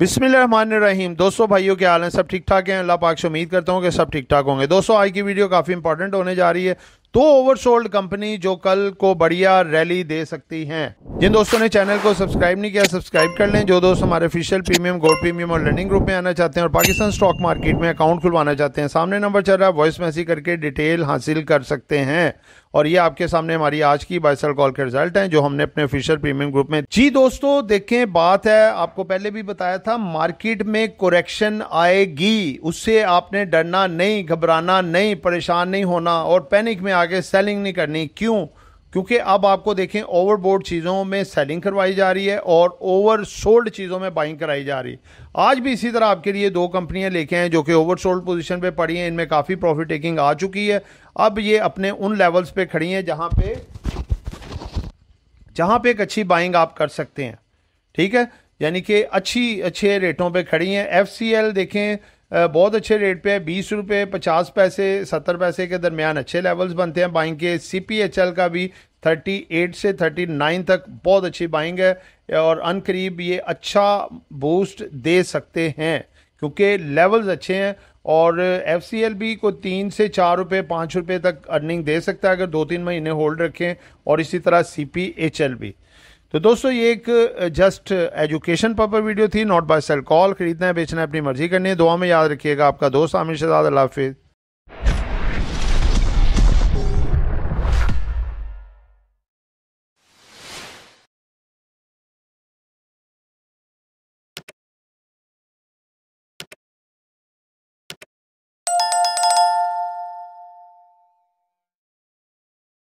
बिसमीम दोस्तों भाइयों के हाल हैं सब ठीक ठाक हैं अल्लाह पाक से उम्मीद करता हूँ कि सब ठीक ठाक होंगे दोस्तों आज की वीडियो काफ़ी इंपॉर्टेंट होने जा रही है दो ओवरसोल्ड कंपनी जो कल को बढ़िया रैली दे सकती हैं जिन दोस्तों ने चैनल को सब्सक्राइब नहीं किया सब्सक्राइब कर लें जो दोस्त हमारे ऑफिशियल प्रीमियम गोल्ड प्रीमियम और लर्निंग ग्रुप में आना चाहते हैं और पाकिस्तान स्टॉक मार्केट में अकाउंट खुलवाना चाहते हैं सामने नंबर चल रहा है वॉइस मैसेज करके डिटेल हासिल कर सकते हैं और ये आपके सामने हमारी आज की बाइसल कॉल के रिजल्ट हैं जो हमने अपने ऑफिशियल प्रीमियम ग्रुप में जी दोस्तों देखें बात है आपको पहले भी बताया था मार्केट में कोरेक्शन आएगी उससे आपने डरना नहीं घबराना नहीं परेशान नहीं होना और पैनिक में आके सेलिंग नहीं करनी क्यों क्योंकि अब आपको देखें ओवरबोर्ड चीज़ों में सेलिंग करवाई जा रही है और ओवर सोल्ड चीज़ों में बाइंग कराई जा रही है आज भी इसी तरह आपके लिए दो कंपनियां लेके आए जो कि ओवर सोल्ड पोजिशन पर पड़ी हैं इनमें काफ़ी प्रॉफिट टेकिंग आ चुकी है अब ये अपने उन लेवल्स पे खड़ी हैं जहाँ पे जहाँ पे एक अच्छी बाइंग आप कर सकते हैं ठीक है यानी कि अच्छी अच्छे रेटों पर खड़ी हैं एफ देखें बहुत अच्छे रेट पे है बीस रुपये पचास पैसे सत्तर पैसे के दरमियान अच्छे लेवल्स बनते हैं बाइंग के सी पी एच एल का भी थर्टी एट से थर्टी नाइन तक बहुत अच्छी बाइंग है और अन करीब ये अच्छा बूस्ट दे सकते हैं क्योंकि लेवल्स अच्छे हैं और एफ सी एल भी को तीन से चार रुपये पाँच रुपये तक अर्निंग दे सकता है अगर दो तीन महीने होल्ड रखें और इसी तरह सी पी एच एल भी तो दोस्तों ये एक जस्ट एजुकेशन पर्पज वीडियो थी नॉट बाय सेल कॉल खरीदना है बेचना है अपनी मर्जी करनी है दुआ में याद रखिएगा आपका दोस्त आमिर शहजाद अल्लाह हाफिज़